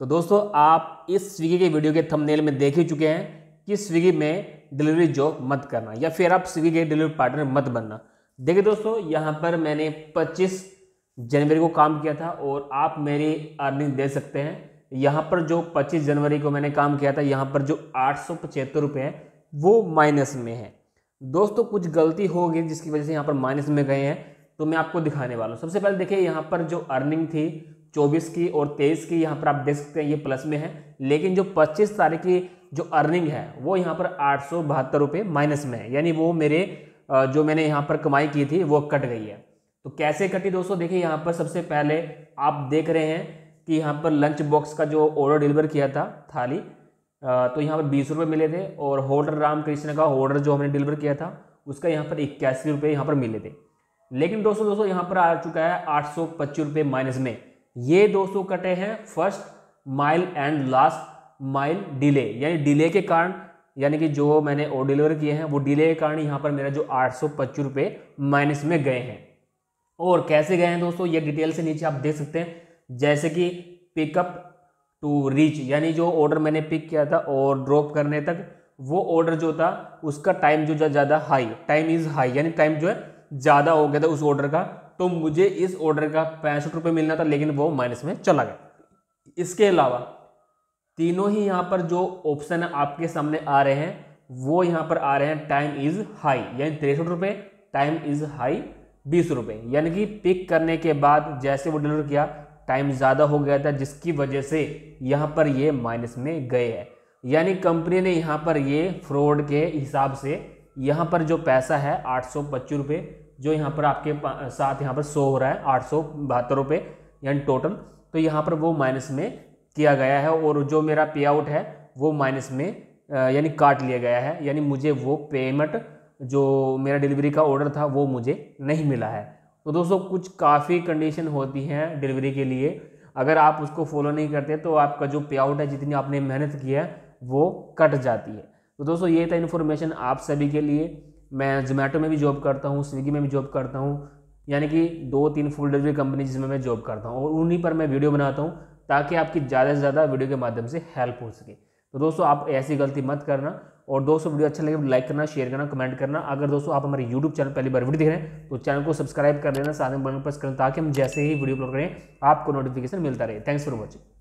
तो दोस्तों आप इस स्विगी के वीडियो के थंबनेल में देख ही चुके हैं कि स्विगी में डिलीवरी जॉब मत करना या फिर आप स्विगी के डिलीवरी पार्टनर मत बनना देखिए दोस्तों यहाँ पर मैंने 25 जनवरी को काम किया था और आप मेरी अर्निंग दे सकते हैं यहाँ पर जो 25 जनवरी को मैंने काम किया था यहाँ पर जो आठ सौ पचहत्तर है वो माइनस में है दोस्तों कुछ गलती हो गई जिसकी वजह से यहाँ पर माइनस में गए हैं तो मैं आपको दिखाने वाला हूँ सबसे पहले देखिए यहाँ पर जो अर्निंग थी 24 की और 23 की यहाँ पर आप देख सकते हैं ये प्लस में है लेकिन जो 25 तारीख की जो अर्निंग है वो यहाँ पर आठ सौ माइनस में है यानी वो मेरे जो मैंने यहाँ पर कमाई की थी वो कट गई है तो कैसे कटी दोस्तों देखिए यहाँ पर सबसे पहले आप देख रहे हैं कि यहाँ पर लंच बॉक्स का जो ऑर्डर डिलीवर किया था थाली तो यहाँ पर बीस रुपये मिले थे और होटल रामकृष्ण का ऑर्डर जो हमने डिलीवर किया था उसका यहाँ पर इक्यासी रुपये यहाँ पर मिले थे लेकिन दोस्तों दोस्तों यहाँ पर आ चुका है आठ सौ पच्चीस रुपये माइनस में ये 200 कटे हैं first mile and last mile delay यानी डिले के कारण यानी कि जो मैंने ओ डिलीवर किए हैं वो डिले के कारण यहाँ पर मेरा जो आठ सौ माइनस में गए हैं और कैसे गए हैं दोस्तों ये डिटेल से नीचे आप देख सकते हैं जैसे कि पिकअप टू रीच यानी जो ऑर्डर मैंने पिक किया था और ड्रॉप करने तक वो ऑर्डर जो था उसका टाइम जो ज़्यादा हाई टाइम इज़ हाई यानी टाइम जो है ज़्यादा हो गया था उस ऑर्डर का तो मुझे इस ऑर्डर का पैंसठ रुपये मिलना था लेकिन वो माइनस में चला गया इसके अलावा तीनों ही यहाँ पर जो ऑप्शन आपके सामने आ रहे हैं वो यहाँ पर आ रहे हैं टाइम इज हाई यानी तिरसठ रुपये टाइम इज हाई बीस रुपये यानी कि पिक करने के बाद जैसे वो डिलीवर किया टाइम ज़्यादा हो गया था जिसकी वजह से यहाँ पर ये माइनस में गए हैं यानी कंपनी ने यहाँ पर ये फ्रॉड के हिसाब से यहाँ पर जो पैसा है आठ सौ पच्चीस रुपये जो यहाँ पर आपके साथ यहाँ पर सौ हो रहा है आठ सौ बहत्तर रुपये यानी टोटल तो यहाँ पर वो माइनस में किया गया है और जो मेरा पे आउट है वो माइनस में यानी काट लिया गया है यानी मुझे वो पेमेंट जो मेरा डिलीवरी का ऑर्डर था वो मुझे नहीं मिला है तो दोस्तों कुछ काफ़ी कंडीशन होती हैं डिलीवरी के लिए अगर आप उसको फॉलो नहीं करते तो आपका जो पे आउट है जितनी आपने मेहनत की है वो कट जाती है तो दोस्तों ये था इन्फॉर्मेशन आप सभी के लिए मैं जोमेटो में भी जॉब करता हूँ स्विगी में भी जॉब करता हूँ यानी कि दो तीन फूड डिलीवरी कंपनी जिसमें मैं जॉब करता हूँ और उन्हीं पर मैं वीडियो बनाता हूँ ताकि आपकी ज़्यादा से ज़्यादा वीडियो के माध्यम से हेल्प हो सके तो दोस्तों आप ऐसी गलती मत करना और दोस्तों वीडियो अच्छा लगे लाइक तो करना शेयर करना कमेंट करना अगर दोस्तों आप हमारे यूट्यूब चैनल पहली बार वीडियो देख रहे हैं तो चैनल को सब्सक्राइब कर लेना साथ में बटन प्रेस करना ताकि हम जैसे ही वीडियो अपलोड करें आपको नोटिफिकेशन मिलता रहे थैंक्स फॉर वॉचिंग